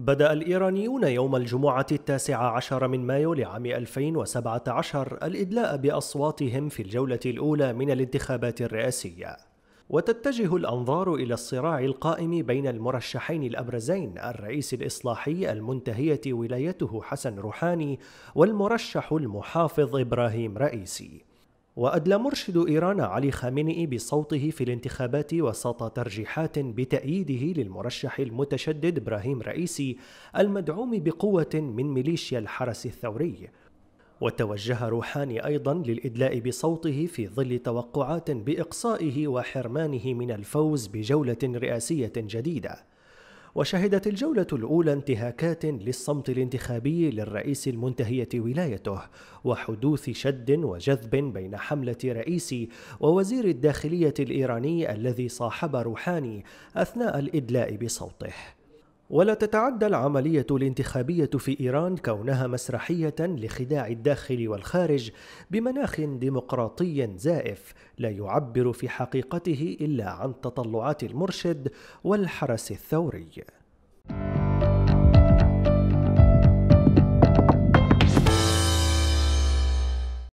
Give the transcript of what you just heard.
بدأ الإيرانيون يوم الجمعة التاسع عشر من مايو لعام 2017 الإدلاء بأصواتهم في الجولة الأولى من الانتخابات الرئاسية. وتتجه الأنظار إلى الصراع القائم بين المرشحين الأبرزين الرئيس الإصلاحي المنتهية ولايته حسن روحاني والمرشح المحافظ إبراهيم رئيسي. وأدلى مرشد إيران علي خامنئي بصوته في الانتخابات وسط ترجيحات بتأييده للمرشح المتشدد إبراهيم رئيسي المدعوم بقوة من ميليشيا الحرس الثوري وتوجه روحاني أيضا للإدلاء بصوته في ظل توقعات بإقصائه وحرمانه من الفوز بجولة رئاسية جديدة وشهدت الجولة الأولى انتهاكات للصمت الانتخابي للرئيس المنتهية ولايته وحدوث شد وجذب بين حملة رئيسي ووزير الداخلية الإيراني الذي صاحب روحاني أثناء الإدلاء بصوته ولا تتعدى العملية الانتخابية في إيران كونها مسرحية لخداع الداخل والخارج بمناخ ديمقراطي زائف لا يعبر في حقيقته إلا عن تطلعات المرشد والحرس الثوري.